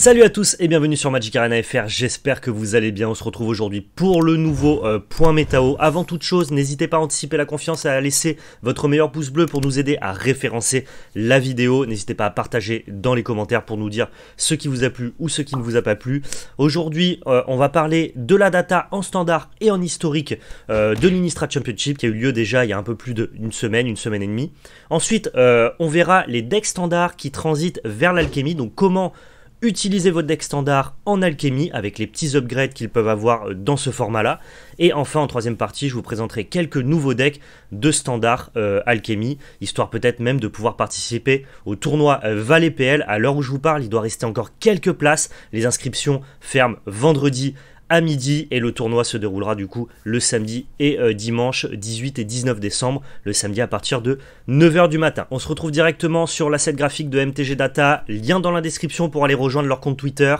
Salut à tous et bienvenue sur Magic Arena FR, j'espère que vous allez bien, on se retrouve aujourd'hui pour le nouveau euh, point métao. Avant toute chose, n'hésitez pas à anticiper la confiance et à laisser votre meilleur pouce bleu pour nous aider à référencer la vidéo. N'hésitez pas à partager dans les commentaires pour nous dire ce qui vous a plu ou ce qui ne vous a pas plu. Aujourd'hui, euh, on va parler de la data en standard et en historique euh, de l'Unistra Championship qui a eu lieu déjà il y a un peu plus d'une semaine, une semaine et demie. Ensuite, on verra les decks standards qui transitent vers l'alchimie, donc comment utilisez votre deck standard en alchimie avec les petits upgrades qu'ils peuvent avoir euh, dans ce format-là. Et enfin, en troisième partie, je vous présenterai quelques nouveaux decks de standard euh, alchimie, histoire peut-être même de pouvoir participer au tournoi euh, Valet PL. À l'heure où je vous parle, il doit rester encore quelques places. Les inscriptions ferment vendredi à midi et le tournoi se déroulera du coup le samedi et euh, dimanche 18 et 19 décembre, le samedi à partir de 9h du matin. On se retrouve directement sur l'asset graphique de MTG Data, lien dans la description pour aller rejoindre leur compte Twitter.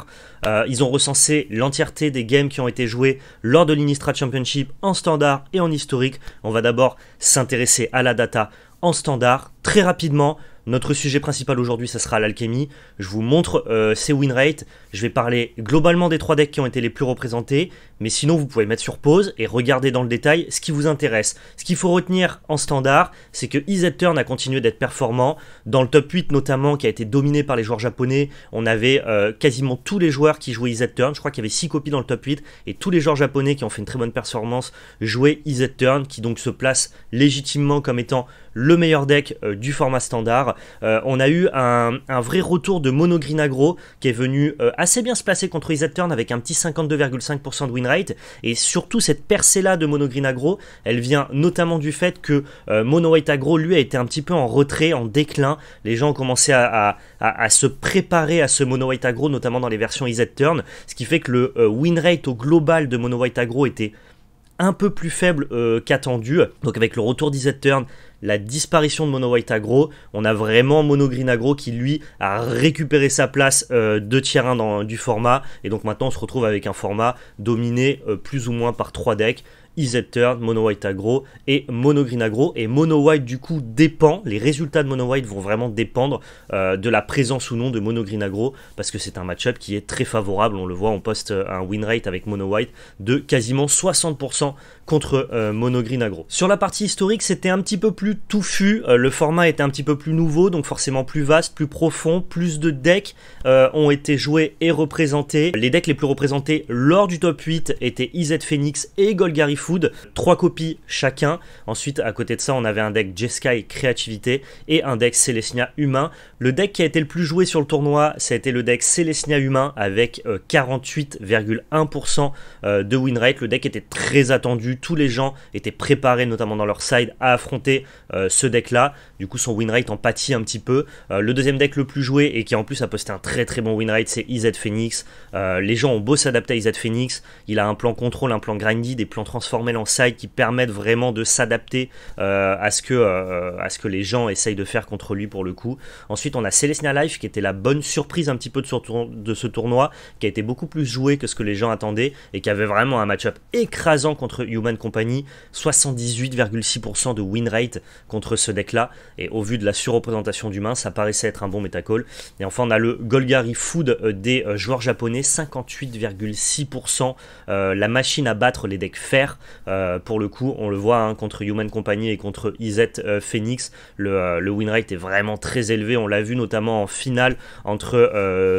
Euh, ils ont recensé l'entièreté des games qui ont été joués lors de l'inistra Championship en standard et en historique. On va d'abord s'intéresser à la data en standard très rapidement. Notre sujet principal aujourd'hui, ça sera l'alchimie. Je vous montre euh, ces ses win rates. Je vais parler globalement des trois decks qui ont été les plus représentés mais sinon vous pouvez mettre sur pause et regarder dans le détail ce qui vous intéresse. Ce qu'il faut retenir en standard, c'est que EZ Turn a continué d'être performant. Dans le top 8 notamment, qui a été dominé par les joueurs japonais, on avait euh, quasiment tous les joueurs qui jouaient EZ Turn. Je crois qu'il y avait 6 copies dans le top 8, et tous les joueurs japonais qui ont fait une très bonne performance jouaient EZ Turn, qui donc se place légitimement comme étant le meilleur deck euh, du format standard. Euh, on a eu un, vrai retour de Mono Green Agro, qui est venu assez bien se placer contre EZ Turn avec un petit 52,5% de win et surtout, cette percée-là de Mono Green Agro, elle vient notamment du fait que euh, Mono White Agro, lui, a été un petit peu en retrait, en déclin. Les gens ont commencé à, se préparer à ce Mono White Agro, notamment dans les versions EZ Turn, ce qui fait que le winrate euh, win rate au global de Mono White Agro était un peu plus faible euh, qu'attendu. Donc avec le retour d'Izet Turn, la disparition de Mono White Agro, on a vraiment Mono Green Agro qui lui a récupéré sa place euh, de tier 1 dans, du format et donc maintenant on se retrouve avec un format dominé euh, plus ou moins par 3 decks EZ Turn, Mono White Agro et Mono Green Agro. Et Mono White, du coup, dépend, les résultats de Mono White vont vraiment dépendre euh, de la présence ou non de Mono Green Agro parce que c'est un match-up qui est très favorable. On le voit, on poste euh, un win rate avec Mono White de quasiment 60% contre euh, Mono Green Agro. Sur la partie historique, c'était un petit peu plus touffu. le format était un petit peu plus nouveau, donc forcément plus vaste, plus profond, plus de decks ont été joués et représentés. Les decks les plus représentés lors du top 8 étaient Izzet Phoenix et Golgari Food, trois copies chacun. Ensuite, à côté de ça, on avait un deck Jeskai Créativité et un deck Celestia Humain. Le deck qui a été le plus joué sur le tournoi, ça a été le deck Celestia Humain avec 48,1% euh, euh, de win Le deck était très attendu, tous les gens étaient préparés, notamment dans leur side, à affronter euh, ce deck-là. Du coup, son win rate en pâtit un petit peu. Le deuxième deck le plus joué et qui en plus a posté un très très bon win c'est IZ Phoenix. Les gens ont beau s'adapter à IZ Phoenix, il a un plan contrôle, un plan grindy, des plans transform qui permettent vraiment de s'adapter euh, à, ce que, euh, à ce que les gens essayent de faire contre lui pour le coup. Ensuite, on a Celestia Life qui était la bonne surprise un petit peu de ce, tournoi, qui a été beaucoup plus joué que ce que les gens attendaient et qui avait vraiment un match-up écrasant contre Human Company, 78,6% de win rate contre ce deck-là. Et au vu de la surreprésentation d'humains, ça paraissait être un bon metacall. Et enfin, on a le Golgari Food euh, des joueurs japonais, 58,6%. la machine à battre les decks fer euh, pour le coup, on le voit hein, contre Human Company et contre Izet euh, Phoenix, euh, le, win rate est vraiment très élevé. On l'a vu notamment en finale entre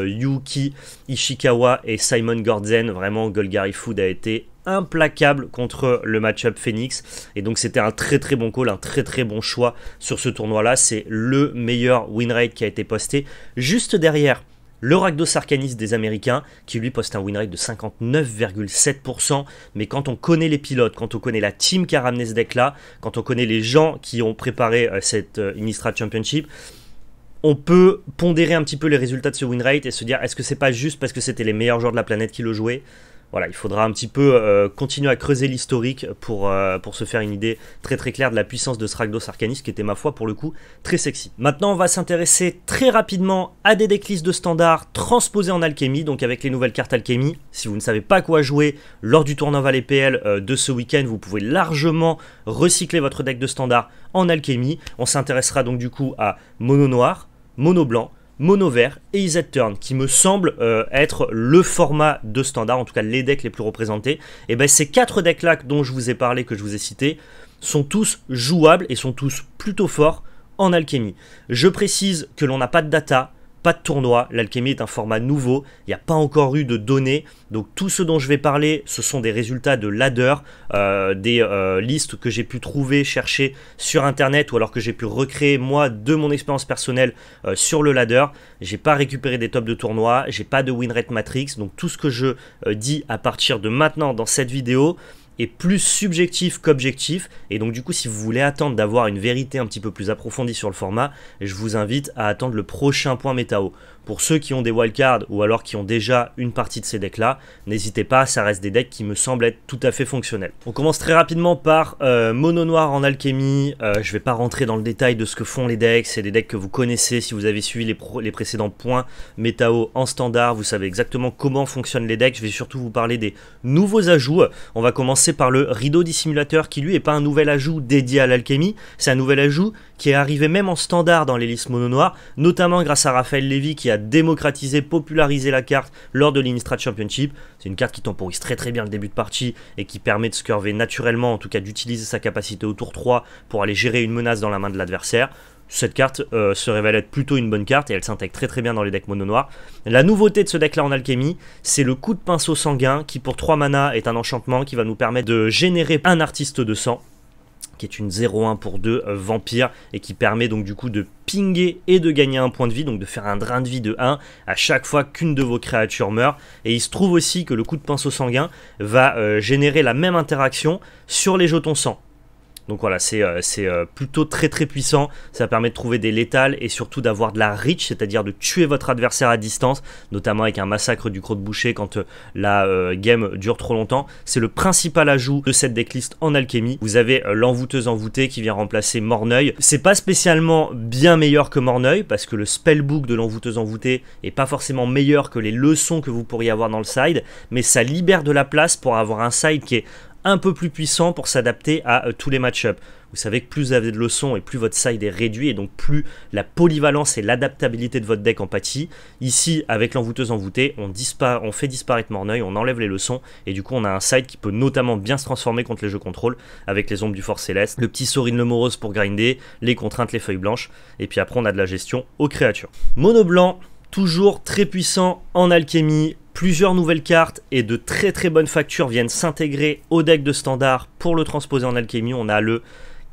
Yuki Ishikawa et Simon Gordzen. Vraiment, Golgari Food a été implacable contre le matchup Phoenix. Et donc c'était un très très bon call, un très très bon choix sur ce tournoi-là. C'est le meilleur win rate qui a été posté. Juste derrière le Rakdos Arcanis des Américains, qui lui poste un win rate de 59,7%, mais quand on connaît les pilotes, quand on connaît la team qui a ramené ce deck-là, quand on connaît les gens qui ont préparé euh, cette euh, Innistrad Championship, on peut pondérer un petit peu les résultats de ce win rate et se dire est-ce que c'est pas juste parce que c'était les meilleurs joueurs de la planète qui le jouaient voilà, il faudra un petit peu euh, continuer à creuser l'historique pour, euh, pour se faire une idée très très claire de la puissance de Sragdos Arcanis qui était ma foi pour le coup très sexy. Maintenant on va s'intéresser très rapidement à des decklists de standard transposés en alchimie, donc avec les nouvelles cartes alchimie. Si vous ne savez pas quoi jouer lors du tournoi Valet PL euh, de ce week-end, vous pouvez largement recycler votre deck de standard en alchimie. On s'intéressera donc du coup à mono noir, mono blanc, mono et Is qui me semble euh, être le format de standard, en tout cas les decks les plus représentés, et ben, ces quatre decks-là dont je vous ai parlé, que je vous ai cités, sont tous jouables et sont tous plutôt forts en alchimie. Je précise que l'on n'a pas de data, pas de tournoi, l'alchimie est un format nouveau, il n'y a pas encore eu de données, donc tout ce dont je vais parler, ce sont des résultats de ladder, euh, des euh, listes que j'ai pu trouver, chercher sur internet, ou alors que j'ai pu recréer moi de mon expérience personnelle euh, sur le ladder. J'ai pas récupéré des tops de tournoi, j'ai pas de winrate matrix, donc tout ce que je dis à partir de maintenant dans cette vidéo, est plus subjectif qu'objectif. Et donc du coup, si vous voulez attendre d'avoir une vérité un petit peu plus approfondie sur le format, je vous invite à attendre le prochain point métao. Pour ceux qui ont des wildcards ou alors qui ont déjà une partie de ces decks-là, n'hésitez pas, ça reste des decks qui me semblent être tout à fait fonctionnels. On commence très rapidement par euh, Mono Noir en Alchemy. Euh, je vais pas rentrer dans le détail de ce que font les decks, c'est des decks que vous connaissez si vous avez suivi les, les précédents points métao en standard, vous savez exactement comment fonctionnent les decks. Je vais surtout vous parler des nouveaux ajouts. On va commencer par le rideau dissimulateur qui lui est pas un nouvel ajout dédié à l'alchimie, c'est un nouvel ajout qui est arrivé même en standard dans l'hélice mono noir notamment grâce à Raphaël Lévy qui a démocratisé, popularisé la carte lors de l'Innistrad Championship. C'est une carte qui temporise très très bien le début de partie et qui permet de se curver naturellement, en tout cas d'utiliser sa capacité au tour 3 pour aller gérer une menace dans la main de l'adversaire cette carte euh, se révèle être plutôt une bonne carte et elle s'intègre très très bien dans les decks mono noirs. La nouveauté de ce deck là en alchimie, c'est le coup de pinceau sanguin qui pour 3 mana est un enchantement qui va nous permettre de générer un artiste de sang qui est une 0-1 pour 2 euh, vampire et qui permet donc du coup de pinger et de gagner un point de vie, donc de faire un drain de vie de 1 à chaque fois qu'une de vos créatures meurt. Et il se trouve aussi que le coup de pinceau sanguin va euh, générer la même interaction sur les jetons sang. Donc voilà, c'est euh, euh, plutôt très très puissant. Ça permet de trouver des létales et surtout d'avoir de la reach, c'est-à-dire de tuer votre adversaire à distance, notamment avec un massacre du croc de boucher quand euh, la game dure trop longtemps. C'est le principal ajout de cette decklist en alchimie. Vous avez l'envoûteuse envoûtée qui vient remplacer Morneuil. C'est pas spécialement bien meilleur que Morneuil parce que le spellbook de l'envoûteuse envoûtée est pas forcément meilleur que les leçons que vous pourriez avoir dans le side, mais ça libère de la place pour avoir un side qui est un peu plus puissant pour s'adapter à euh, tous les match-ups. Vous savez que plus vous avez de leçons et plus votre side est réduit et donc plus la polyvalence et l'adaptabilité de votre deck en pâtit. Ici, avec l'envoûteuse envoûtée, on, on fait disparaître Morneuil, on enlève les leçons et du coup on a un side qui peut notamment bien se transformer contre les jeux contrôle avec les ombres du fort céleste, le petit Sorin le morose pour grinder, les contraintes, les feuilles blanches et puis après on a de la gestion aux créatures. Mono blanc, toujours très puissant en alchimie, Plusieurs nouvelles cartes et de très très bonnes factures viennent s'intégrer au deck de standard pour le transposer en alchimie. On a le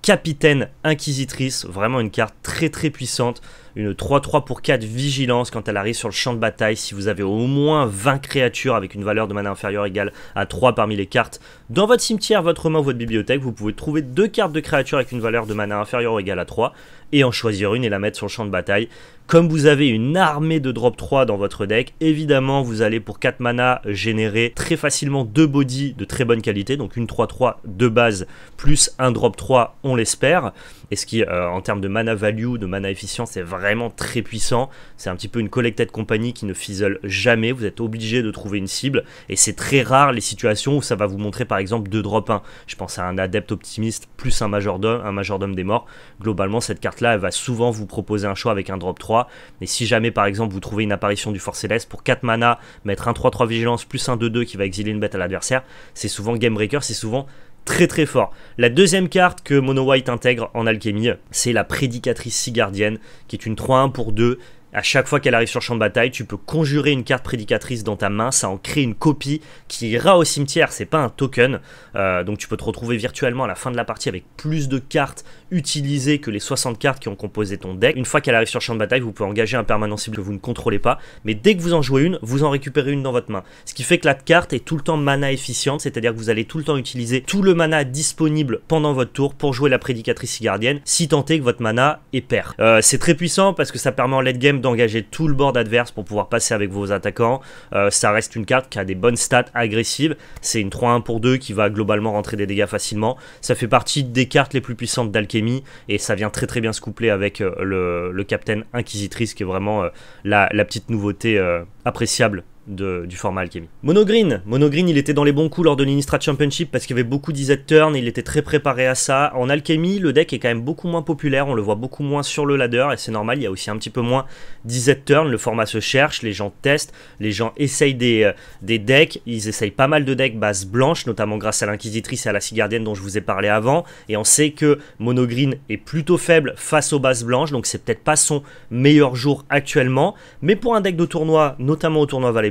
Capitaine Inquisitrice, vraiment une carte très très puissante une 3-3 pour 4 vigilance quand elle arrive sur le champ de bataille. Si vous avez au moins 20 créatures avec une valeur de mana inférieure égale à 3 parmi les cartes dans votre cimetière, votre main ou votre bibliothèque, vous pouvez trouver deux cartes de créatures avec une valeur de mana inférieure ou égale à 3 et en choisir une et la mettre sur le champ de bataille. Comme vous avez une armée de drop 3 dans votre deck, évidemment vous allez pour 4 mana générer très facilement deux bodies de très bonne qualité, donc une 3-3 de base plus un drop 3 on l'espère, et ce qui euh, en termes de mana value, de mana efficience c'est vraiment vraiment très puissant. C'est un petit peu une collected compagnie qui ne fizzle jamais. Vous êtes obligé de trouver une cible. Et c'est très rare les situations où ça va vous montrer par exemple deux drop 1. Je pense à un adepte optimiste plus un majordome, un majordome des morts. Globalement, cette carte-là, elle va souvent vous proposer un choix avec un drop 3. Et si jamais par exemple vous trouvez une apparition du Fort Céleste pour 4 mana, mettre un 3-3 vigilance plus un 2-2 qui va exiler une bête à l'adversaire, c'est souvent game breaker, c'est souvent très très fort. La deuxième carte que Mono White intègre en alchimie, c'est la prédicatrice Sigardienne, qui est une 3-1 pour 2 à chaque fois qu'elle arrive sur champ de bataille, tu peux conjurer une carte prédicatrice dans ta main, ça en crée une copie qui ira au cimetière, c'est pas un token. Euh, donc tu peux te retrouver virtuellement à la fin de la partie avec plus de cartes utilisées que les 60 cartes qui ont composé ton deck. Une fois qu'elle arrive sur champ de bataille, vous pouvez engager un permanent cible que vous ne contrôlez pas, mais dès que vous en jouez une, vous en récupérez une dans votre main. Ce qui fait que la carte est tout le temps mana efficiente, c'est-à-dire que vous allez tout le temps utiliser tout le mana disponible pendant votre tour pour jouer la prédicatrice gardienne, si tant est que votre mana est pair. Euh, c'est très puissant parce que ça permet en late game engager tout le board adverse pour pouvoir passer avec vos attaquants. Euh, ça reste une carte qui a des bonnes stats agressives. C'est une 3-1 pour 2 qui va globalement rentrer des dégâts facilement. Ça fait partie des cartes les plus puissantes d'alchimie et ça vient très très bien se coupler avec euh, le, Captain Inquisitrice qui est vraiment euh, la, petite nouveauté appréciable du format Alchemy. Monogreen, Monogreen il était dans les bons coups lors de l'Innistrad Championship parce qu'il y avait beaucoup d'Izet Turn, il était très préparé à ça. En Alchemy, le deck est quand même beaucoup moins populaire, on le voit beaucoup moins sur le ladder et c'est normal, il y a aussi un petit peu moins d'Izet Turn, le format se cherche, les gens testent, les gens essayent des, euh, des decks, ils essayent pas mal de decks base blanche, notamment grâce à l'Inquisitrice et à la Cigardienne dont je vous ai parlé avant, et on sait que Monogreen est plutôt faible face aux bases blanches, donc c'est peut-être pas son meilleur jour actuellement, mais pour un deck de tournoi, notamment au tournoi Valley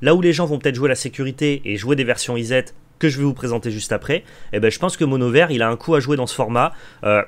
là où les gens vont peut-être jouer la sécurité et jouer des versions IZ que je vais vous présenter juste après, eh ben, je pense que Monovert, il a un coup à jouer dans ce format. Euh,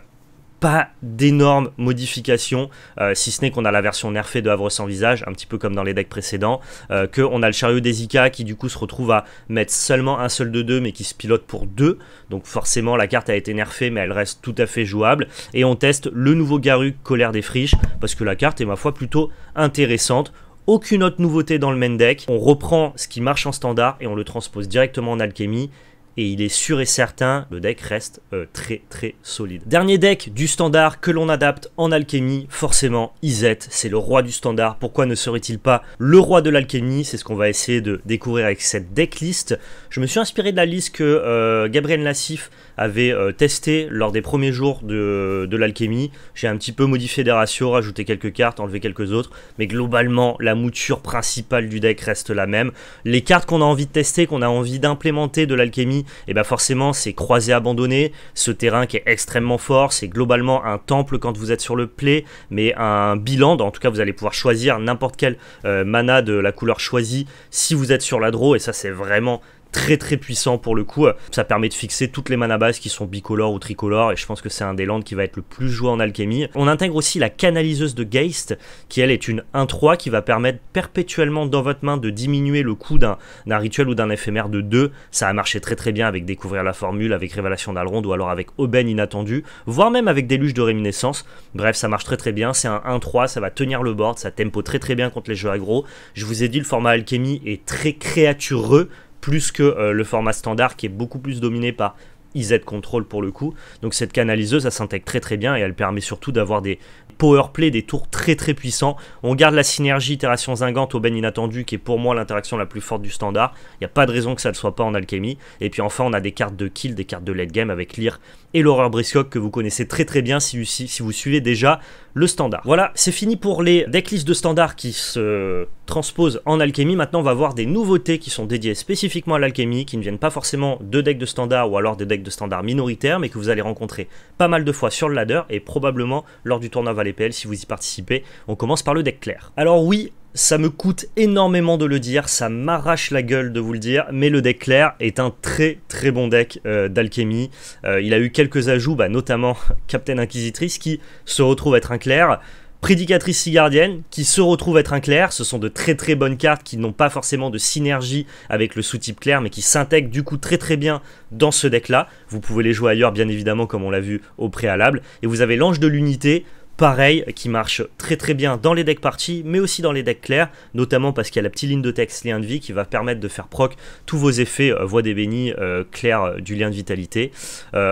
pas d'énormes modifications, euh, si ce n'est qu'on a la version nerfée de Havre sans visage, un petit peu comme dans les decks précédents, euh, qu'on a le chariot des qui du coup se retrouve à mettre seulement un seul de deux mais qui se pilote pour deux, donc forcément la carte a été nerfée mais elle reste tout à fait jouable, et on teste le nouveau Garuk Colère des Friches, parce que la carte est ma foi plutôt intéressante, aucune autre nouveauté dans le main deck. On reprend ce qui marche en standard et on le transpose directement en alchimie. Et il est sûr et certain, le deck reste euh, très très solide. Dernier deck du standard que l'on adapte en alchimie, forcément, Izette, c'est le roi du standard. Pourquoi ne serait-il pas le roi de l'alchimie C'est ce qu'on va essayer de découvrir avec cette decklist. Je me suis inspiré de la liste que euh, Gabriel Nassif avait euh, testé lors des premiers jours de, de l'alchimie. J'ai un petit peu modifié des ratios, rajouté quelques cartes, enlevé quelques autres, mais globalement, la mouture principale du deck reste la même. Les cartes qu'on a envie de tester, qu'on a envie d'implémenter de l'alchimie, et eh bien forcément, c'est croisé abandonné, ce terrain qui est extrêmement fort, c'est globalement un temple quand vous êtes sur le play, mais un bilan, en tout cas, vous allez pouvoir choisir n'importe quel euh, mana de la couleur choisie si vous êtes sur la draw, et ça, c'est vraiment très très puissant pour le coup. Ça permet de fixer toutes les manabases qui sont bicolores ou tricolores et je pense que c'est un des lands qui va être le plus joué en alchimie. On intègre aussi la canaliseuse de Geist qui elle est une 1-3 qui va permettre perpétuellement dans votre main de diminuer le coût d'un rituel ou d'un éphémère de 2. Ça a marché très très bien avec Découvrir la formule, avec Révélation d'Alrond ou alors avec Aubaine inattendu. voire même avec Déluge de Réminiscence. Bref, ça marche très très bien. C'est un 1-3, ça va tenir le board, ça tempo très très bien contre les jeux aggro. Je vous ai dit, le format alchimie est très créatureux plus que euh, le format standard qui est beaucoup plus dominé par IZ Control pour le coup. Donc cette canaliseuse, ça s'intègre très très bien et elle permet surtout d'avoir des, Power play des tours très très puissants. On garde la synergie itération zingante, au ben inattendu qui est pour moi l'interaction la plus forte du standard. Il n'y a pas de raison que ça ne soit pas en alchimie. Et puis enfin, on a des cartes de kill, des cartes de late game avec l'IR et l'horreur briscoque que vous connaissez très très bien si, si, vous suivez déjà le standard. Voilà, c'est fini pour les decklists de standard qui se transposent en alchimie. Maintenant, on va voir des nouveautés qui sont dédiées spécifiquement à l'alchimie, qui ne viennent pas forcément de decks de standard ou alors des decks de standard minoritaires, mais que vous allez rencontrer pas mal de fois sur le ladder et probablement lors du tournoi les PL si vous y participez. On commence par le deck clair. Alors oui, ça me coûte énormément de le dire, ça m'arrache la gueule de vous le dire, mais le deck clair est un très très bon deck euh, d'alchimie. Euh, il a eu quelques ajouts, bah, notamment Captain Inquisitrice qui se retrouve être un clair. Prédicatrice Sigardienne qui se retrouve être un clair, ce sont de très très bonnes cartes qui n'ont pas forcément de synergie avec le sous-type clair mais qui s'intègrent du coup très très bien dans ce deck là. Vous pouvez les jouer ailleurs bien évidemment comme on l'a vu au préalable et vous avez l'ange de l'unité Pareil, qui marche très très bien dans les decks parties, mais aussi dans les decks clairs, notamment parce qu'il y a la petite ligne de texte lien de vie qui va permettre de faire proc tous vos effets euh, voix des bénis euh, clair euh, du lien de vitalité.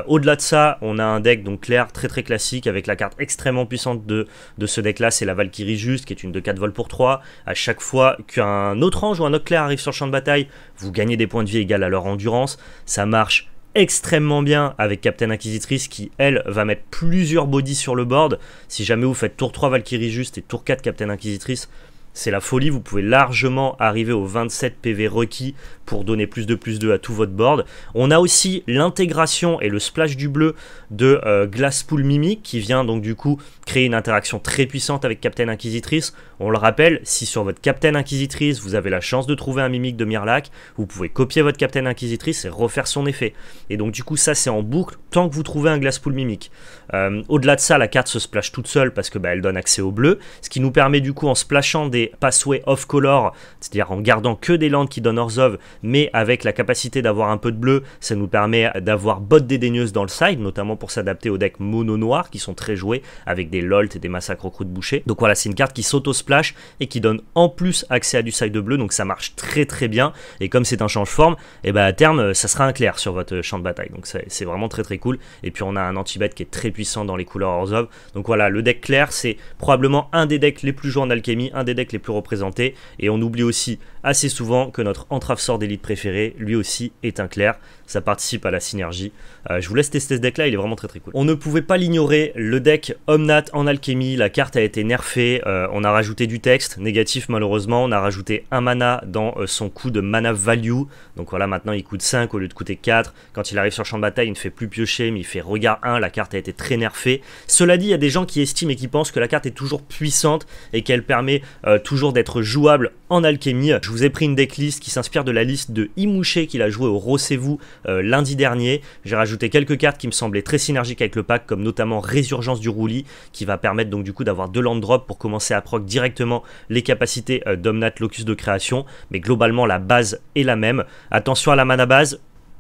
Au-delà de ça, on a un deck donc clair très très classique avec la carte extrêmement puissante de, de ce deck là, c'est la Valkyrie Juste qui est une de 4 vols pour 3. À chaque fois qu'un autre ange ou un autre clair arrive sur le champ de bataille, vous gagnez des points de vie égal à leur endurance. Ça marche extrêmement bien avec Captain Inquisitrice qui, elle, va mettre plusieurs bodies sur le board. Si jamais vous faites tour 3 Valkyrie juste et tour 4 Captain Inquisitrice, c'est la folie, vous pouvez largement arriver aux 27 PV requis pour donner plus de plus de à tout votre board. On a aussi l'intégration et le splash du bleu de euh, Glasspool Mimic qui vient donc du coup créer une interaction très puissante avec Captain Inquisitrice. On le rappelle, si sur votre Captain Inquisitrice, vous avez la chance de trouver un mimique de Mirlac, vous pouvez copier votre Captain Inquisitrice et refaire son effet. Et donc du coup, ça c'est en boucle tant que vous trouvez un Glasspool mimique. Euh, au-delà de ça, la carte se splash toute seule parce que bah, elle donne accès au bleu, ce qui nous permet du coup en splashant des Passways off-color, c'est-à-dire en gardant que des landes qui donnent Orzhov, mais avec la capacité d'avoir un peu de bleu, ça nous permet d'avoir bottes dédaigneuses dans le side, notamment pour s'adapter aux decks mono-noirs qui sont très joués avec des LOLT et des massacres au de boucher. Donc voilà, c'est une carte qui s'auto-splash et qui donne en plus accès à du de bleu, donc ça marche très très bien. Et comme c'est un change forme, et eh bah ben, à terme euh, ça sera un clair sur votre euh, champ de bataille, donc c'est vraiment très très cool. Et puis on a un anti bête qui est très puissant dans les couleurs hors of Donc voilà, le deck clair c'est probablement un des decks les plus joués en alchimie, un des decks les plus représentés. Et on oublie aussi assez souvent que notre entrave sort d'élite préféré lui aussi est un clair ça participe à la synergie. Euh, je vous laisse tester ce deck là, il est vraiment très très cool. On ne pouvait pas l'ignorer, le deck Omnat en alchimie, la carte a été nerfée, euh, on a rajouté du texte, négatif malheureusement, on a rajouté un mana dans euh, son coup de mana value, donc voilà maintenant il coûte 5 au lieu de coûter 4, quand il arrive sur champ de bataille il ne fait plus piocher mais il fait regard 1, la carte a été très nerfée. Cela dit, il y a des gens qui estiment et qui pensent que la carte est toujours puissante et qu'elle permet toujours d'être jouable en alchimie. Je vous ai pris une decklist qui s'inspire de la liste de Imouché qu'il a joué au Rossez-vous euh, lundi dernier. J'ai rajouté quelques cartes qui me semblaient très synergiques avec le pack, comme notamment Résurgence du Roulis, qui va permettre donc du coup d'avoir deux land drops pour commencer à proc directement les capacités euh, d'Omnat Locus de création. Mais globalement, la base est la même. Attention à la mana base,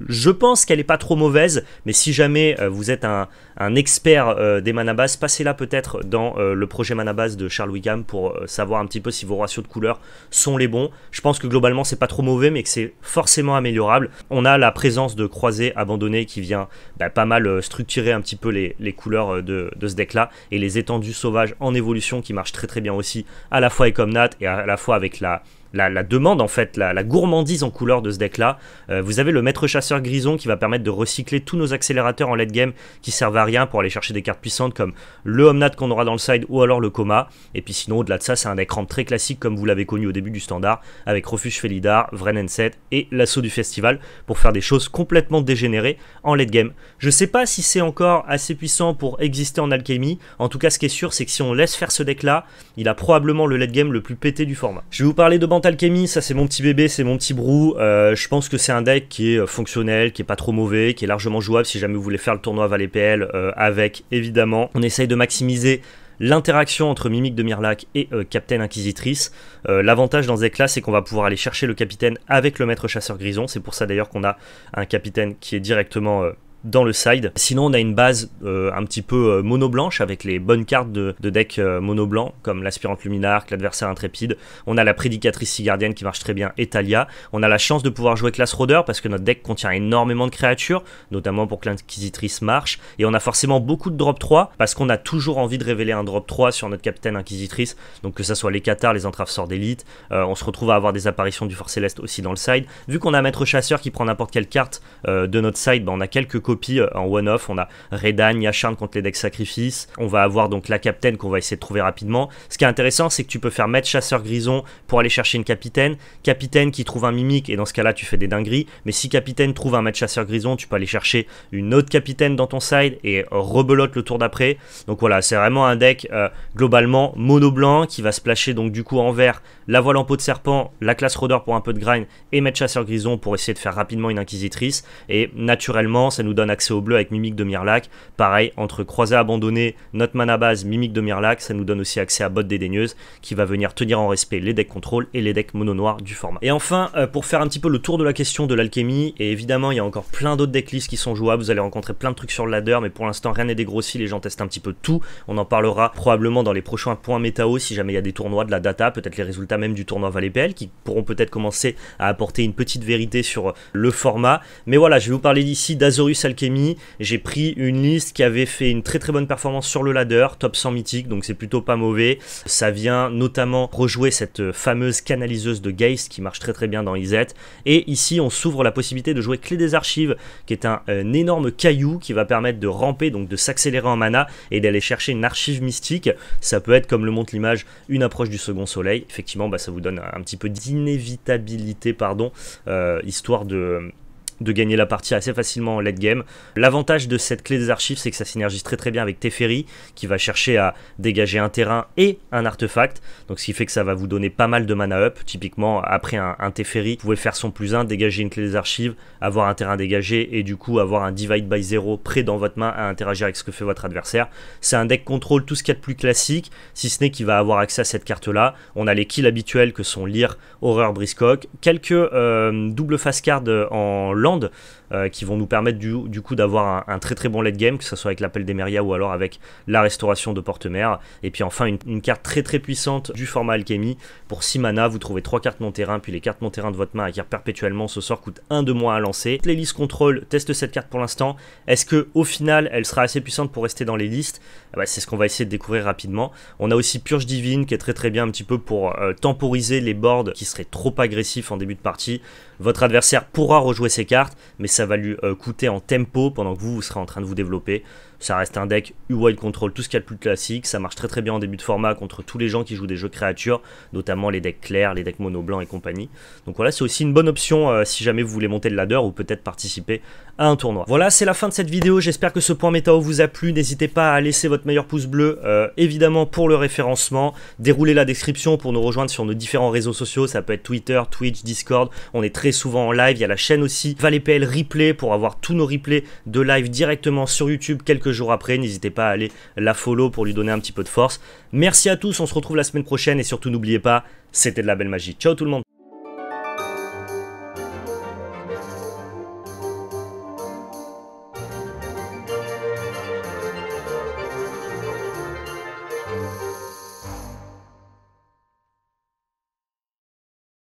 je pense qu'elle n'est pas trop mauvaise, mais si jamais euh, vous êtes un, expert des euh, des manabas, passez-la peut-être dans euh, le projet manabas de Charles Wickham pour savoir un petit peu si vos ratios de couleurs sont les bons. Je pense que globalement c'est pas trop mauvais, mais que c'est forcément améliorable. On a la présence de croisés abandonnés qui vient bah, pas mal structurer un petit peu les, couleurs de, de, ce deck-là, et les étendues sauvages en évolution qui marchent très très bien aussi, à la fois avec Omnat et à la fois avec la la, demande en fait, la, gourmandise en couleur de ce deck là. Euh, vous avez le maître chasseur grison qui va permettre de recycler tous nos accélérateurs en late game qui servent à rien pour aller chercher des cartes puissantes comme le Omnat qu'on aura dans le side ou alors le Coma. Et puis sinon au-delà de ça c'est un deck ramp très classique comme vous l'avez connu au début du standard avec Refuge Felidar, Vren set et l'assaut du festival pour faire des choses complètement dégénérées en late game. Je sais pas si c'est encore assez puissant pour exister en alchimie. En tout cas ce qui est sûr c'est que si on laisse faire ce deck là, il a probablement le late game le plus pété du format. Je vais vous parler de bande Alchemy, ça c'est mon petit bébé, c'est mon petit brou. Euh, je pense que c'est un deck qui est euh, fonctionnel, qui est pas trop mauvais, qui est largement jouable si jamais vous voulez faire le tournoi Valet PL euh, avec, évidemment. On essaye de maximiser l'interaction entre Mimique de Mirlac et Capitaine Captain Inquisitrice. L'avantage dans ce deck-là, c'est qu'on va pouvoir aller chercher le capitaine avec le maître chasseur grison. C'est pour ça d'ailleurs qu'on a un capitaine qui est directement dans le side. Sinon, on a une base euh, un petit peu euh, mono blanche avec les bonnes cartes de, deck euh, mono blanc, comme l'aspirante luminarque, l'adversaire intrépide. On a la prédicatrice sigardienne qui marche très bien, Etalia. On a la chance de pouvoir jouer Class rôdeur parce que notre deck contient énormément de créatures, notamment pour que l'inquisitrice marche. Et on a forcément beaucoup de drop 3 parce qu'on a toujours envie de révéler un drop 3 sur notre capitaine inquisitrice. Donc que ça soit les Qatars, les entraves sort d'élite. on se retrouve à avoir des apparitions du fort céleste aussi dans le side. Vu qu'on a un maître chasseur qui prend n'importe quelle carte de notre side, bah, on a quelques euh, en one-off. On a Redan, Yasharn contre les decks Sacrifice, On va avoir donc la capitaine qu'on va essayer de trouver rapidement. Ce qui est intéressant, c'est que tu peux faire mettre chasseur grison pour aller chercher une capitaine. Capitaine qui trouve un mimique, et dans ce cas-là, tu fais des dingueries. Mais si capitaine trouve un maître chasseur grison, tu peux aller chercher une autre capitaine dans ton side et rebelote le tour d'après. Donc voilà, c'est vraiment un deck euh, globalement mono blanc qui va se splasher donc du coup en vert la voile en peau de serpent, la classe rôdeur pour un peu de grind et maître chasseur grison pour essayer de faire rapidement une inquisitrice. Et naturellement, ça nous donne accès au bleu avec Mimique de Mirlac. Pareil, entre croisé abandonné, notre mana base, Mimique de Mirlac, ça nous donne aussi accès à Botte dédaigneuse qui va venir tenir en respect les decks contrôle et les decks mono noir du format. Et enfin, euh, pour faire un petit peu le tour de la question de l'alchimie, et évidemment, il y a encore plein d'autres decklists qui sont jouables, vous allez rencontrer plein de trucs sur le ladder, mais pour l'instant, rien n'est dégrossi, les gens testent un petit peu tout. On en parlera probablement dans les prochains points métao si jamais il y a des tournois, de la data, peut-être les résultats même du tournoi Valet PL qui pourront peut-être commencer à apporter une petite vérité sur le format. Mais voilà, je vais vous parler d'ici d'Azorus j'ai pris une liste qui avait fait une très très bonne performance sur le ladder, top 100 mythique, donc c'est plutôt pas mauvais. Ça vient notamment rejouer cette fameuse canaliseuse de Geist qui marche très très bien dans Izet. Et ici, on s'ouvre la possibilité de jouer Clé des Archives, qui est un, énorme caillou qui va permettre de ramper, donc de s'accélérer en mana et d'aller chercher une archive mystique. Ça peut être, comme le montre l'image, une approche du second soleil. Effectivement, bah, ça vous donne un petit peu d'inévitabilité, pardon, euh, histoire de de gagner la partie assez facilement en late game. L'avantage de cette clé des archives, c'est que ça synergise très très bien avec Teferi, qui va chercher à dégager un terrain et un artefact, donc ce qui fait que ça va vous donner pas mal de mana up. Typiquement, après un, Teferi, vous pouvez faire son plus 1, dégager une clé des archives, avoir un terrain dégagé, et du coup avoir un divide by 0 prêt dans votre main à interagir avec ce que fait votre adversaire. C'est un deck contrôle tout ce qu'il y a de plus classique, si ce n'est qu'il va avoir accès à cette carte-là. On a les kills habituels que sont Lire, Horreur, Briscock, quelques euh, double face card en lance Hollande euh, qui vont nous permettre du, coup d'avoir un, très très bon late game, que ce soit avec l'appel des d'Emeria ou alors avec la restauration de Porte-Mer. Et puis enfin une, carte très très puissante du format Alchemy. Pour 6 mana, vous trouvez 3 cartes non-terrain, puis les cartes non-terrain de votre main qui perpétuellement. Ce sort coûte 1 de moins à lancer. Les listes contrôle teste cette carte pour l'instant. Est-ce que au final elle sera assez puissante pour rester dans les listes ah bah, C'est ce qu'on va essayer de découvrir rapidement. On a aussi Purge Divine qui est très très bien un petit peu pour euh, temporiser les boards qui seraient trop agressifs en début de partie. Votre adversaire pourra rejouer ses cartes, mais ça ça va lui euh, coûter en tempo pendant que vous, vous serez en train de vous développer ça reste un deck U-Wide Control, tout ce qu'il y a de plus classique. Ça marche très très bien en début de format contre tous les gens qui jouent des jeux créatures, notamment les decks clairs, les decks mono blanc et compagnie. Donc voilà, c'est aussi une bonne option euh, si jamais vous voulez monter le ladder ou peut-être participer à un tournoi. Voilà, c'est la fin de cette vidéo. J'espère que ce point métao vous a plu. N'hésitez pas à laisser votre meilleur pouce bleu, euh, évidemment pour le référencement. Déroulez la description pour nous rejoindre sur nos différents réseaux sociaux. Ça peut être Twitter, Twitch, Discord. On est très souvent en live. Il y a la chaîne aussi ValetPL Replay pour avoir tous nos replays de live directement sur YouTube quelques jours après. N'hésitez pas à aller la follow pour lui donner un petit peu de force. Merci à tous, on se retrouve la semaine prochaine et surtout n'oubliez pas, c'était de la belle magie. Ciao tout le monde